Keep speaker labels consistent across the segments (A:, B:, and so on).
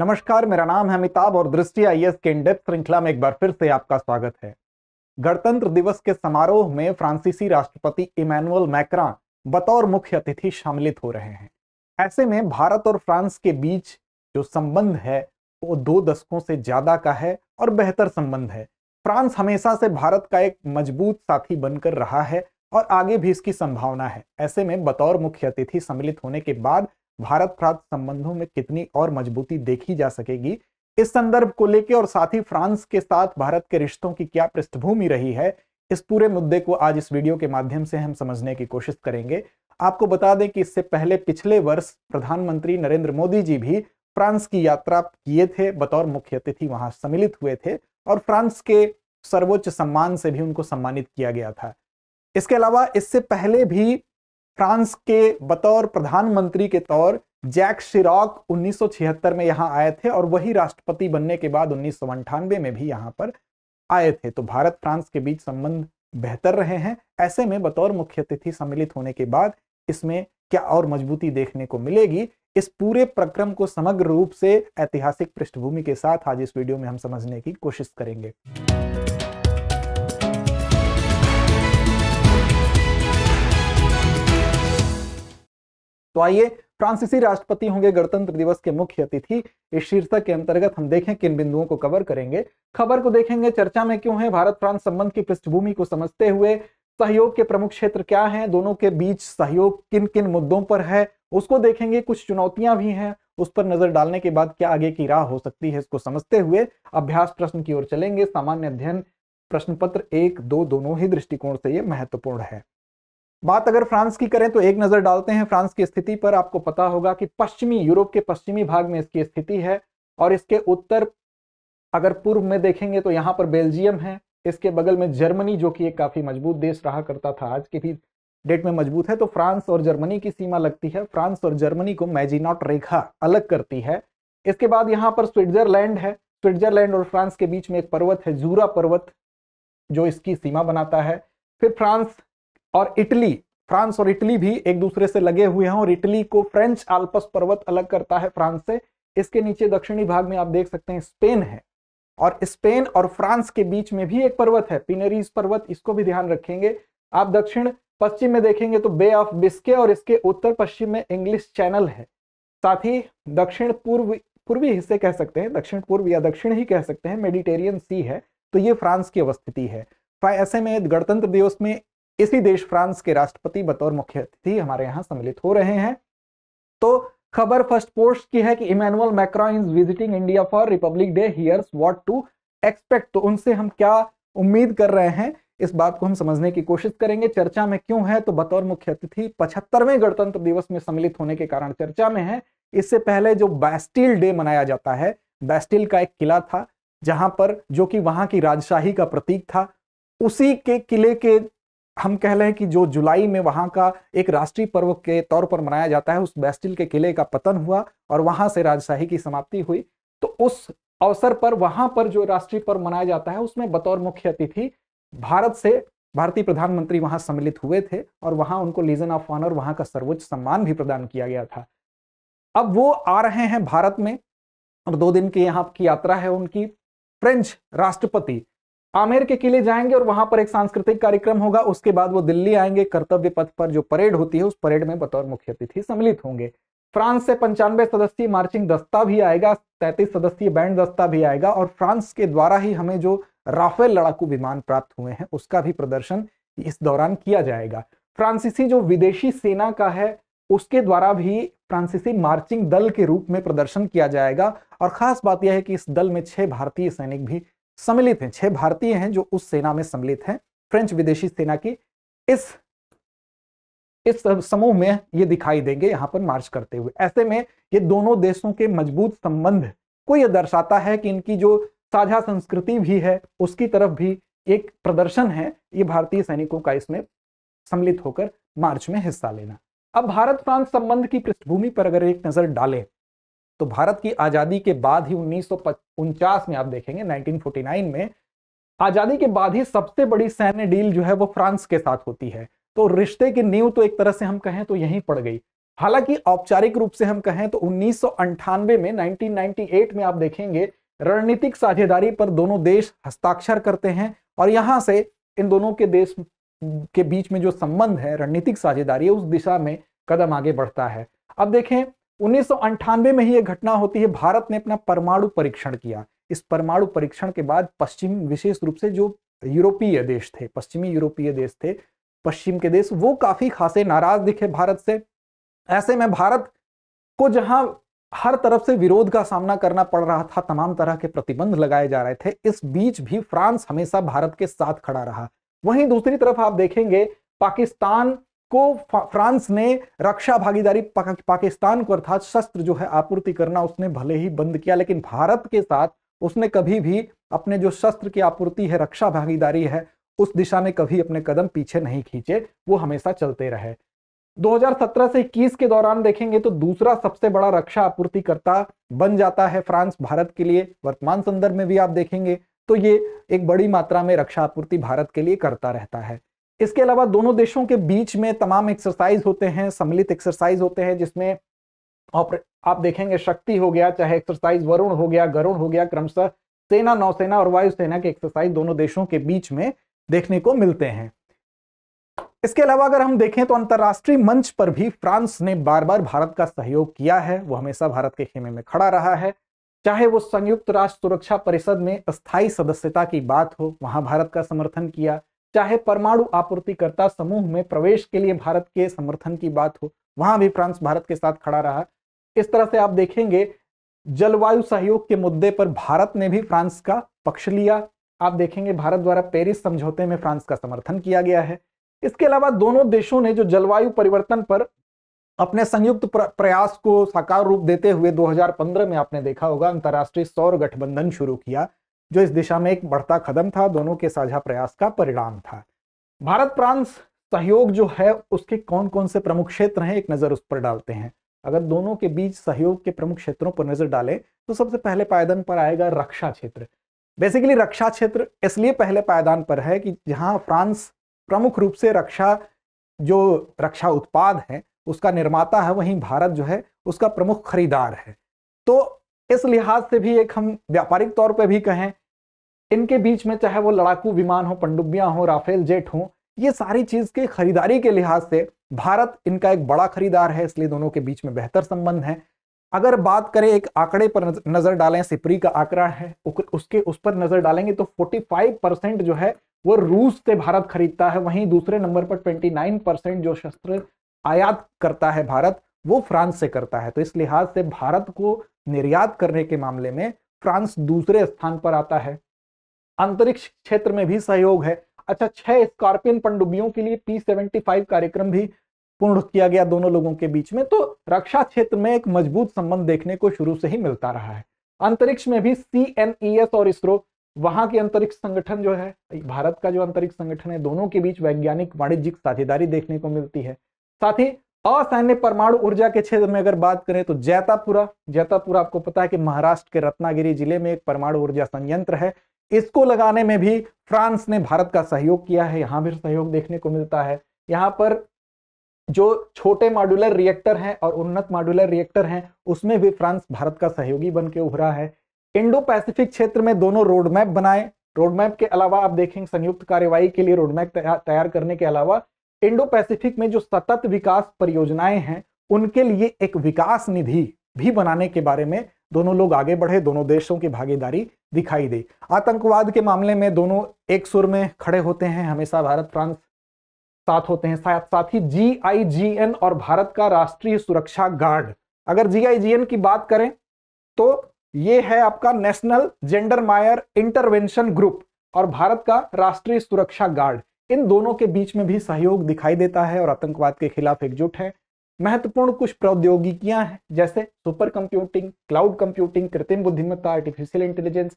A: नमस्कार मेरा नाम है अमिताभ और दृष्टि आई एस के इंडेप श्रृंखला में एक बार फिर से आपका स्वागत है गणतंत्र दिवस के समारोह में फ्रांसीसी राष्ट्रपति इमैनुअल मैक्रा बतौर मुख्य अतिथि शामिलित हो रहे हैं ऐसे में भारत और फ्रांस के बीच जो संबंध है वो दो दशकों से ज्यादा का है और बेहतर संबंध है फ्रांस हमेशा से भारत का एक मजबूत साथी बनकर रहा है और आगे भी इसकी संभावना है ऐसे में बतौर मुख्य अतिथि सम्मिलित होने के बाद भारत फ्रांस संबंधों में कितनी और मजबूती देखी जा सकेगी इस संदर्भ को लेकर और साथ ही फ्रांस के साथ भारत के रिश्तों की क्या पृष्ठभूमि रही है इस पूरे मुद्दे को आज इस वीडियो के माध्यम से हम समझने की कोशिश करेंगे आपको बता दें कि इससे पहले पिछले वर्ष प्रधानमंत्री नरेंद्र मोदी जी भी फ्रांस की यात्रा किए थे बतौर मुख्य अतिथि वहां सम्मिलित हुए थे और फ्रांस के सर्वोच्च सम्मान से भी उनको सम्मानित किया गया था इसके अलावा इससे पहले भी फ्रांस के बतौर प्रधानमंत्री के तौर जैक शिराक 1976 में यहाँ आए थे और वही राष्ट्रपति बनने के बाद उन्नीस में भी यहाँ पर आए थे तो भारत फ्रांस के बीच संबंध बेहतर रहे हैं ऐसे में बतौर मुख्य अतिथि सम्मिलित होने के बाद इसमें क्या और मजबूती देखने को मिलेगी इस पूरे प्रक्रम को समग्र रूप से ऐतिहासिक पृष्ठभूमि के साथ आज इस वीडियो में हम समझने की कोशिश करेंगे तो आइए फ्रांसीसी राष्ट्रपति होंगे गणतंत्र दिवस के मुख्य अतिथि इस शीर्षक के अंतर्गत हम देखें किन बिंदुओं को कवर करेंगे खबर को देखेंगे चर्चा में क्यों है भारत फ्रांस संबंध की पृष्ठभूमि को समझते हुए सहयोग के प्रमुख क्षेत्र क्या हैं दोनों के बीच सहयोग किन किन मुद्दों पर है उसको देखेंगे कुछ चुनौतियां भी हैं उस पर नजर डालने के बाद क्या आगे की राह हो सकती है इसको समझते हुए अभ्यास प्रश्न की ओर चलेंगे सामान्य अध्ययन प्रश्न पत्र एक दो दोनों ही दृष्टिकोण से ये महत्वपूर्ण है बात अगर फ्रांस की करें तो एक नज़र डालते हैं फ्रांस की स्थिति पर आपको पता होगा कि पश्चिमी यूरोप के पश्चिमी भाग में इसकी स्थिति है और इसके उत्तर अगर पूर्व में देखेंगे तो यहाँ पर बेल्जियम है इसके बगल में जर्मनी जो कि एक काफ़ी मजबूत देश रहा करता था आज की भी डेट में मजबूत है तो फ्रांस और जर्मनी की सीमा लगती है फ्रांस और जर्मनी को मैजीनॉट रेखा अलग करती है इसके बाद यहाँ पर स्विट्जरलैंड है स्विट्जरलैंड और फ्रांस के बीच में एक पर्वत है जूरा पर्वत जो इसकी सीमा बनाता है फिर फ्रांस और इटली फ्रांस और इटली भी एक दूसरे से लगे हुए हैं और इटली को फ्रेंच आल्पस पर्वत अलग करता है फ्रांस से इसके नीचे दक्षिणी भाग में आप देख सकते हैं स्पेन है और स्पेन और फ्रांस के बीच में भी एक पर्वत है पिनरीज पर्वत इसको भी ध्यान रखेंगे आप दक्षिण पश्चिम में देखेंगे तो बे ऑफ बिस्के और इसके उत्तर पश्चिम में इंग्लिश चैनल है साथ ही दक्षिण पूर्व पूर्वी हिस्से कह सकते हैं दक्षिण पूर्व या दक्षिण ही कह सकते हैं मेडिटेरियन सी है तो ये फ्रांस की अवस्थिति है ऐसे में गणतंत्र दिवस में इसी देश फ्रांस के राष्ट्रपति बतौर मुख्य अतिथि हमारे यहाँ सम्मिलित हो रहे हैं तो खबर फर्स्ट पोस्ट की है कि Emmanuel Macron is visiting India for Republic Day here's what to expect तो उनसे हम क्या उम्मीद कर रहे हैं इस बात को हम समझने की कोशिश करेंगे चर्चा में क्यों है तो बतौर मुख्य अतिथि पचहत्तरवें गणतंत्र दिवस में सम्मिलित होने के कारण चर्चा में है इससे पहले जो बैस्टिल डे मनाया जाता है बैस्टिल का एक किला था जहां पर जो कि वहां की राजशाही का प्रतीक था उसी के किले के हम कह लें कि जो जुलाई में वहां का एक राष्ट्रीय पर्व के तौर पर मनाया जाता है उस बैस्टिल के किले का पतन हुआ और वहां से राजशाही की समाप्ति हुई तो उस अवसर पर वहां पर जो राष्ट्रीय पर्व मनाया जाता है उसमें बतौर मुख्य अतिथि भारत से भारतीय प्रधानमंत्री वहां सम्मिलित हुए थे और वहां उनको लीजन ऑफ ऑनर वहां का सर्वोच्च सम्मान भी प्रदान किया गया था अब वो आ रहे हैं भारत में और दो दिन की यहाँ की यात्रा है उनकी फ्रेंच राष्ट्रपति आमेर के किले जाएंगे और वहां पर एक सांस्कृतिक कार्यक्रम होगा उसके बाद वो दिल्ली आएंगे कर्तव्य पथ पर जो परेड होती है उस परेड में बतौर मुख्य अतिथि सम्मिलित होंगे फ्रांस से पंचानवे सदस्यीय मार्चिंग दस्ता भी आएगा तैतीस सदस्यीय बैंड दस्ता भी आएगा और फ्रांस के द्वारा ही हमें जो राफेल लड़ाकू विमान प्राप्त हुए हैं उसका भी प्रदर्शन इस दौरान किया जाएगा फ्रांसीसी जो विदेशी सेना का है उसके द्वारा भी फ्रांसीसी मार्चिंग दल के रूप में प्रदर्शन किया जाएगा और खास बात यह है कि इस दल में छह भारतीय सैनिक भी सम्मिलित हैं छह भारतीय हैं जो उस सेना में सम्मिलित हैं फ्रेंच विदेशी सेना की इस इस समूह में ये दिखाई देंगे यहाँ पर मार्च करते हुए ऐसे में ये दोनों देशों के मजबूत संबंध को यह दर्शाता है कि इनकी जो साझा संस्कृति भी है उसकी तरफ भी एक प्रदर्शन है ये भारतीय सैनिकों का इसमें सम्मिलित होकर मार्च में हिस्सा लेना अब भारत फ्रांस संबंध की पृष्ठभूमि पर अगर एक नजर डालें तो भारत की आज़ादी के बाद ही उन्नीस में आप देखेंगे 1949 में आज़ादी के बाद ही सबसे बड़ी सैन्य डील जो है वो फ्रांस के साथ होती है तो रिश्ते की नींव तो एक तरह से हम कहें तो यहीं पड़ गई हालांकि औपचारिक रूप से हम कहें तो उन्नीस में 1998 में आप देखेंगे रणनीतिक साझेदारी पर दोनों देश हस्ताक्षर करते हैं और यहां से इन दोनों के देश के बीच में जो संबंध है रणनीतिक साझेदारी उस दिशा में कदम आगे बढ़ता है अब देखें उन्नीस में ही यह घटना होती है भारत ने अपना परमाणु परीक्षण किया इस परमाणु परीक्षण के बाद पश्चिम विशेष रूप से जो यूरोपीय देश थे पश्चिमी यूरोपीय देश थे पश्चिम के देश वो काफी खासे नाराज दिखे भारत से ऐसे में भारत को जहां हर तरफ से विरोध का सामना करना पड़ रहा था तमाम तरह के प्रतिबंध लगाए जा रहे थे इस बीच भी फ्रांस हमेशा भारत के साथ खड़ा रहा वहीं दूसरी तरफ आप देखेंगे पाकिस्तान को फ्रांस ने रक्षा भागीदारी पाक, पाकिस्तान को अर्थात शस्त्र जो है आपूर्ति करना उसने भले ही बंद किया लेकिन भारत के साथ उसने कभी भी अपने जो शस्त्र की आपूर्ति है रक्षा भागीदारी है उस दिशा में कभी अपने कदम पीछे नहीं खींचे वो हमेशा चलते रहे 2017 से 21 के दौरान देखेंगे तो दूसरा सबसे बड़ा रक्षा आपूर्तिकर्ता बन जाता है फ्रांस भारत के लिए वर्तमान संदर्भ में भी आप देखेंगे तो ये एक बड़ी मात्रा में रक्षा आपूर्ति भारत के लिए करता रहता है इसके अलावा दोनों देशों के बीच में तमाम एक्सरसाइज होते हैं सम्मिलित एक्सरसाइज होते हैं जिसमें आप देखेंगे शक्ति हो गया चाहे एक्सरसाइज वरुण हो गया गरुण हो गया क्रमशः सेना नौसेना और वायुसेना के एक्सरसाइज दोनों देशों के बीच में देखने को मिलते हैं इसके अलावा अगर हम देखें तो अंतर्राष्ट्रीय मंच पर भी फ्रांस ने बार बार भारत का सहयोग किया है वो हमेशा भारत के खेमे में खड़ा रहा है चाहे वो संयुक्त राष्ट्र सुरक्षा परिषद में स्थायी सदस्यता की बात हो वहां भारत का समर्थन किया चाहे परमाणु आपूर्तिकर्ता समूह में प्रवेश के लिए भारत के समर्थन की बात हो वहां भी फ्रांस भारत के साथ खड़ा रहा इस तरह से आप देखेंगे जलवायु सहयोग के मुद्दे पर भारत ने भी फ्रांस का पक्ष लिया आप देखेंगे भारत द्वारा पेरिस समझौते में फ्रांस का समर्थन किया गया है इसके अलावा दोनों देशों ने जो जलवायु परिवर्तन पर अपने संयुक्त प्रयास को साकार रूप देते हुए 2015 में आपने देखा होगा अंतर्राष्ट्रीय सौर गठबंधन शुरू किया जो इस दिशा में एक बढ़ता कदम था दोनों के साझा प्रयास का परिणाम था भारत फ्रांस सहयोग जो है उसके कौन कौन से प्रमुख क्षेत्र हैं एक नज़र उस पर डालते हैं अगर दोनों के बीच सहयोग के प्रमुख क्षेत्रों पर नज़र डालें तो सबसे पहले पायदान पर आएगा रक्षा क्षेत्र बेसिकली रक्षा क्षेत्र इसलिए पहले पायदान पर है कि जहां फ्रांस प्रमुख रूप से रक्षा जो रक्षा उत्पाद है उसका निर्माता है वहीं भारत जो है उसका प्रमुख खरीदार है तो इस लिहाज से भी एक हम व्यापारिक तौर पर भी कहें इनके बीच में चाहे वो लड़ाकू विमान हो पंडुबिया हो राफेल जेट हो ये सारी चीज के खरीदारी के लिहाज से भारत इनका एक बड़ा खरीदार है इसलिए दोनों के बीच में बेहतर संबंध है अगर बात करें एक आंकड़े पर नजर डालें सिपरी का आंकड़ा है उसके उस पर नजर डालेंगे तो 45 परसेंट जो है वो रूस से भारत खरीदता है वहीं दूसरे नंबर पर 29 परसेंट जो शस्त्र आयात करता है भारत वो फ्रांस से करता है तो इस लिहाज से भारत को निर्यात करने के मामले में फ्रांस दूसरे स्थान पर आता है अंतरिक्ष क्षेत्र में भी सहयोग है अच्छा छह स्कॉर्पियन पंडुबियों के लिए पी सेवेंटी कार्यक्रम भी पूर्ण किया गया दोनों लोगों के बीच में तो रक्षा क्षेत्र में एक मजबूत संबंध देखने को शुरू से ही मिलता रहा है अंतरिक्ष में भी सी एन ई एस और इसरो वहां के अंतरिक्ष संगठन जो है भारत का जो अंतरिक्ष संगठन है दोनों के बीच वैज्ञानिक वाणिज्यिक साझेदारी देखने को मिलती है साथ ही असैन्य परमाणु ऊर्जा के क्षेत्र में अगर बात करें तो जैतापुरा जैतापुरा आपको पता है कि महाराष्ट्र के रत्नागिरी जिले में एक परमाणु ऊर्जा संयंत्र है इसको लगाने में भी फ्रांस ने भारत का सहयोग किया है यहां भी सहयोग देखने को मिलता है यहां पर जो छोटे मॉड्यूलर रिएक्टर हैं और उन्नत मॉड्यूलर रिएक्टर हैं उसमें भी फ्रांस भारत का सहयोगी बन के उभरा है इंडो पैसिफिक क्षेत्र में दोनों रोडमैप बनाए रोडमैप के अलावा आप देखेंगे संयुक्त कार्यवाही के लिए रोडमैप तैयार करने के अलावा इंडो पैसिफिक में जो सतत विकास परियोजनाएं हैं उनके लिए एक विकास निधि भी बनाने के बारे में दोनों लोग आगे बढ़े दोनों देशों की भागीदारी दिखाई दी आतंकवाद के मामले में दोनों एक सुर में खड़े होते हैं हमेशा भारत फ्रांस साथ होते हैं साथ साथ ही जी आई जी एन और भारत का राष्ट्रीय सुरक्षा गार्ड अगर जी आई जी एन की बात करें तो ये है आपका national gender mayor intervention group और भारत का राष्ट्रीय सुरक्षा गार्ड इन दोनों के बीच में भी सहयोग दिखाई देता है और आतंकवाद के खिलाफ एकजुट है महत्वपूर्ण कुछ प्रौद्योगिकियां हैं जैसे सुपर कंप्यूटिंग क्लाउड कंप्यूटिंग कृत्रिम बुद्धिमत्ता आर्टिफिशियल इंटेलिजेंस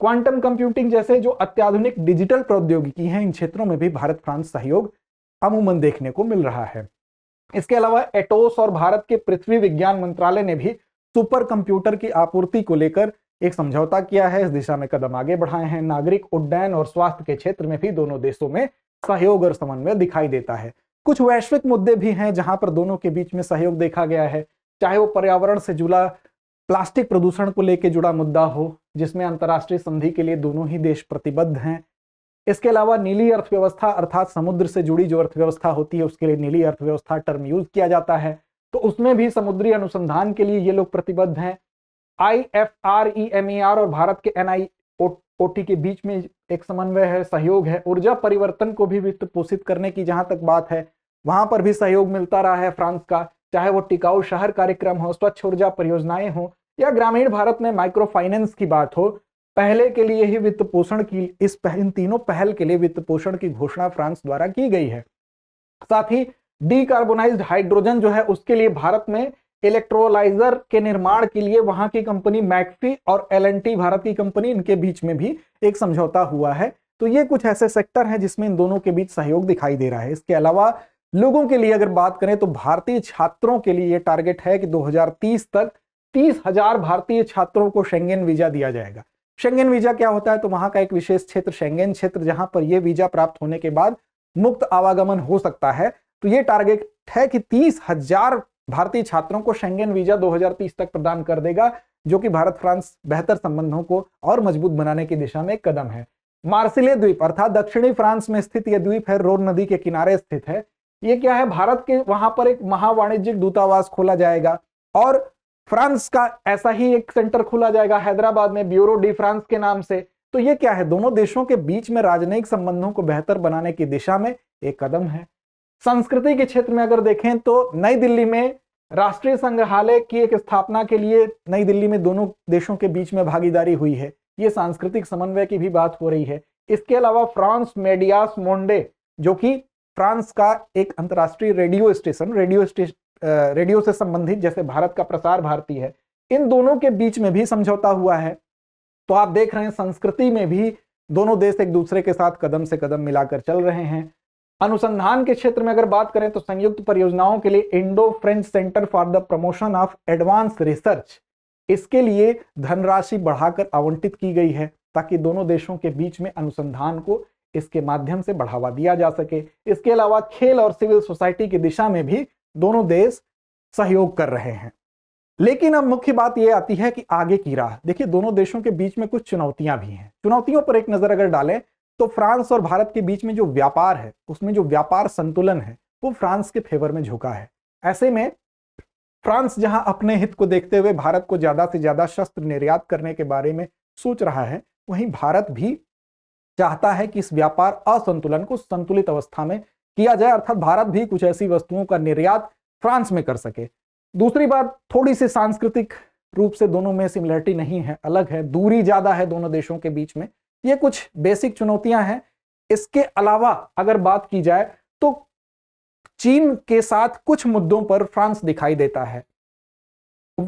A: क्वांटम कंप्यूटिंग जैसे जो अत्याधुनिक डिजिटल प्रौद्योगिकी हैं इन क्षेत्रों में भी भारत फ्रांस सहयोग अमूमन देखने को मिल रहा है इसके अलावा एटोस और भारत के पृथ्वी विज्ञान मंत्रालय ने भी सुपर कंप्यूटर की आपूर्ति को लेकर एक समझौता किया है इस दिशा में कदम आगे बढ़ाए हैं नागरिक उड्डयन और स्वास्थ्य के क्षेत्र में भी दोनों देशों में सहयोग और समन्वय दिखाई देता है कुछ वैश्विक मुद्दे भी हैं जहां पर दोनों के बीच में सहयोग देखा गया है चाहे वो पर्यावरण से जुड़ा प्लास्टिक प्रदूषण को लेकर जुड़ा मुद्दा हो जिसमें अंतर्राष्ट्रीय संधि के लिए दोनों ही देश प्रतिबद्ध हैं इसके अलावा नीली अर्थव्यवस्था अर्थात समुद्र से जुड़ी जो अर्थव्यवस्था होती है उसके लिए नीली अर्थव्यवस्था टर्म यूज किया जाता है तो उसमें भी समुद्री अनुसंधान के लिए ये लोग प्रतिबद्ध हैं I F R E M A R और भारत के एन आई टी के बीच में एक समन्वय है सहयोग है ऊर्जा परिवर्तन को भी वित्त पोषित करने की जहां तक बात है वहां पर भी सहयोग मिलता रहा है फ्रांस का चाहे वो टिकाऊ शहर कार्यक्रम हो स्वच्छ ऊर्जा परियोजनाएं हो या ग्रामीण भारत में माइक्रो फाइनेंस की बात हो पहले के लिए ही वित्त पोषण की इस इन तीनों पहल के लिए वित्त पोषण की घोषणा फ्रांस द्वारा की गई है साथ ही डी हाइड्रोजन जो है उसके लिए भारत में इलेक्ट्रोलाइजर के निर्माण के लिए वहां की कंपनी मैकफी और एल भारत की कंपनी इनके बीच में भी एक समझौता हुआ है तो ये कुछ ऐसे सेक्टर हैं जिसमें इन दोनों के बीच सहयोग दिखाई दे रहा है इसके अलावा लोगों के लिए अगर बात करें तो भारतीय छात्रों के लिए ये टारगेट है कि 2030 तक तीस हजार भारतीय छात्रों को शेंगेन वीजा दिया जाएगा शेंगेन वीजा क्या होता है तो वहां का एक विशेष क्षेत्र शेंगेन क्षेत्र जहां पर यह वीजा प्राप्त होने के बाद मुक्त आवागमन हो सकता है तो ये टारगेट है कि तीस हजार भारतीय छात्रों को शेंगेन वीजा 2030 तक प्रदान कर देगा जो कि भारत फ्रांस बेहतर संबंधों को और मजबूत बनाने की दिशा में एक कदम है मार्सिले द्वीप अर्थात दक्षिणी फ्रांस में स्थित यह द्वीप है रोन नदी के किनारे स्थित है ये क्या है भारत के वहां पर एक महावाणिज्यिक दूतावास खोला जाएगा और फ्रांस का ऐसा ही एक सेंटर खोला जाएगा हैदराबाद में ब्यूरो डी फ्रांस के नाम से तो ये क्या है दोनों देशों के बीच में राजनयिक संबंधों को बेहतर बनाने की दिशा में एक कदम है संस्कृति के क्षेत्र में अगर देखें तो नई दिल्ली में राष्ट्रीय संग्रहालय की एक स्थापना के लिए नई दिल्ली में दोनों देशों के बीच में भागीदारी हुई है ये सांस्कृतिक समन्वय की भी बात हो रही है इसके अलावा फ्रांस मेडियास मोंडे जो कि फ्रांस का एक अंतर्राष्ट्रीय radio station radio station radio से संबंधित जैसे भारत का प्रसार भारती है इन दोनों के बीच में भी समझौता हुआ है तो आप देख रहे हैं संस्कृति में भी दोनों देश एक दूसरे के साथ कदम से कदम मिलाकर चल रहे हैं अनुसंधान के क्षेत्र में अगर बात करें तो संयुक्त परियोजनाओं के लिए Indo French centre for the promotion of advance research इसके लिए धनराशि बढ़ाकर आवंटित की गई है ताकि दोनों देशों के बीच में अनुसंधान को इसके माध्यम से बढ़ावा दिया जा सके इसके अलावा खेल और सिविल सोसाइटी की दिशा में भी दोनों देश सहयोग कर रहे हैं लेकिन अब मुख्य बात यह आती है कि आगे की राह देखिए दोनों देशों के बीच में कुछ चुनौतियां भी हैं चुनौतियों पर एक नजर अगर डालें तो फ्रांस और भारत के बीच में जो व्यापार है उसमें जो व्यापार संतुलन है वो फ्रांस के फेवर में झुका है ऐसे में फ्रांस जहां अपने हित को देखते हुए भारत को ज्यादा से ज्यादा शस्त्र निर्यात करने के बारे में सोच रहा है वहीं भारत भी चाहता है कि इस व्यापार असंतुलन को संतुलित अवस्था में किया जाए अर्थात भारत भी कुछ ऐसी वस्तुओं का निर्यात फ्रांस में कर सके दूसरी बात थोड़ी सी सांस्कृतिक रूप से दोनों में सिमिलरिटी नहीं है अलग है दूरी ज्यादा है दोनों देशों के बीच में ये कुछ बेसिक चुनौतियां हैं इसके अलावा अगर बात की जाए तो चीन के साथ कुछ मुद्दों पर फ्रांस दिखाई देता है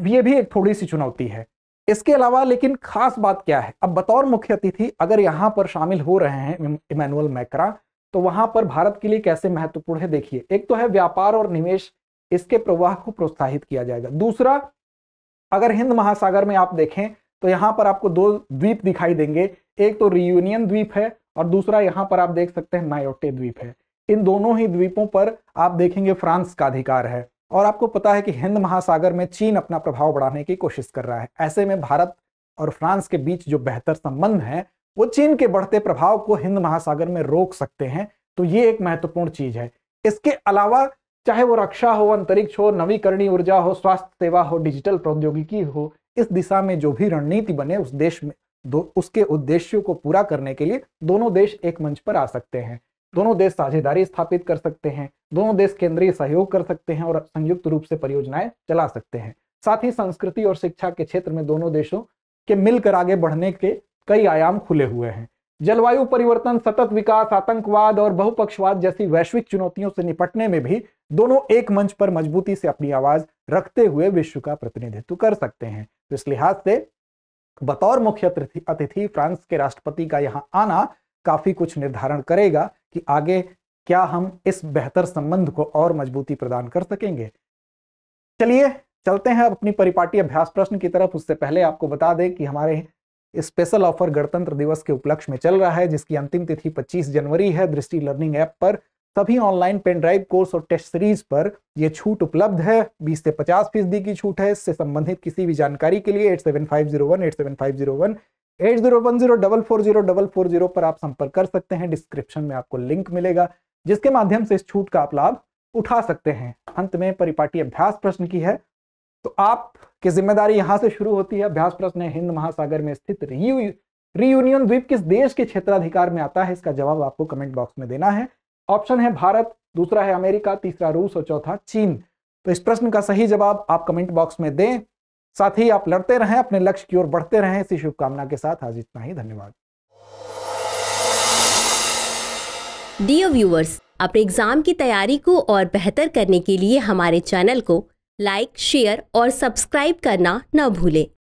A: ये भी एक थोड़ी सी चुनौती है इसके अलावा लेकिन खास बात क्या है अब बतौर मुख्य अतिथि अगर यहां पर शामिल हो रहे हैं इमैनुअल मैक्रा तो वहां पर भारत के लिए कैसे महत्वपूर्ण है देखिए एक तो है व्यापार और निवेश इसके प्रवाह को प्रोत्साहित किया जाएगा दूसरा अगर हिंद महासागर में आप देखें तो यहां पर आपको दो द्वीप दिखाई देंगे एक तो रियूनियन द्वीप है और दूसरा यहाँ पर आप देख सकते हैं नायोटे द्वीप है इन दोनों ही द्वीपों पर आप देखेंगे फ्रांस का अधिकार है और आपको पता है कि हिंद महासागर में चीन अपना प्रभाव बढ़ाने की कोशिश कर रहा है ऐसे में भारत और फ्रांस के बीच जो बेहतर संबंध है वो चीन के बढ़ते प्रभाव को हिंद महासागर में रोक सकते हैं तो ये एक महत्वपूर्ण चीज है इसके अलावा चाहे वो रक्षा हो अंतरिक्ष हो नवीकरणीय ऊर्जा हो स्वास्थ्य सेवा हो डिजिटल प्रौद्योगिकी हो इस दिशा में जो भी रणनीति बने उस देश में दो उसके उद्देश्यों को पूरा करने के लिए दोनों देश एक मंच पर आ सकते हैं दोनों देश साझेदारी स्थापित कर सकते हैं दोनों देश केंद्रीय सहयोग कर सकते हैं और संयुक्त रूप से परियोजनाएं चला सकते हैं साथ ही संस्कृति और शिक्षा के क्षेत्र में दोनों देशों के मिलकर आगे बढ़ने के कई आयाम खुले हुए हैं जलवायु परिवर्तन सतत विकास आतंकवाद और बहुपक्षवाद जैसी वैश्विक चुनौतियों से निपटने में भी दोनों एक मंच पर मजबूती से अपनी आवाज रखते हुए विश्व का प्रतिनिधित्व कर सकते हैं तो इस लिहाज से बतौर मुख्य अतिथि फ्रांस के राष्ट्रपति का यहाँ आना काफी कुछ निर्धारण करेगा कि आगे क्या हम इस बेहतर संबंध को और मजबूती प्रदान कर सकेंगे चलिए चलते हैं अब अपनी परिपाटी अभ्यास प्रश्न की तरफ उससे पहले आपको बता दें कि हमारे स्पेशल ऑफर गणतंत्र दिवस के उपलक्ष्य में चल रहा है जिसकी अंतिम तिथि 25 जनवरी है दृष्टि लर्निंग ऐप पर सभी ऑनलाइन पेन ड्राइव कोर्स और टेस्ट सीरीज पर यह छूट उपलब्ध है 20 से 50 फीसदी की छूट है इससे संबंधित किसी भी जानकारी के लिए eight seven five zero one eight seven five zero one eight zero one zero double four zero double four zero पर आप संपर्क कर सकते हैं डिस्क्रिप्शन में आपको लिंक मिलेगा जिसके माध्यम से इस छूट का आप लाभ उठा सकते हैं अंत में परिपाटी अभ्यास प्रश्न की है तो आपकी जिम्मेदारी यहां से शुरू होती है अभ्यास प्रश्न है हिंद महासागर में स्थित रियूनियन द्वीप किस देश के क्षेत्राधिकार में आता है इसका जवाब आपको कमेंट बॉक्स में देना है ऑप्शन है भारत दूसरा है अमेरिका तीसरा रूस और चौथा चीन तो इस प्रश्न का सही जवाब आप कमेंट बॉक्स में दें साथ ही आप लड़ते रहें अपने लक्ष्य की ओर बढ़ते रहें इसी शुभकामना के साथ आज इतना ही धन्यवाद डियर व्यूअर्स अपने एग्जाम की तैयारी को और बेहतर करने के लिए हमारे चैनल को लाइक शेयर और सब्सक्राइब करना न भूलें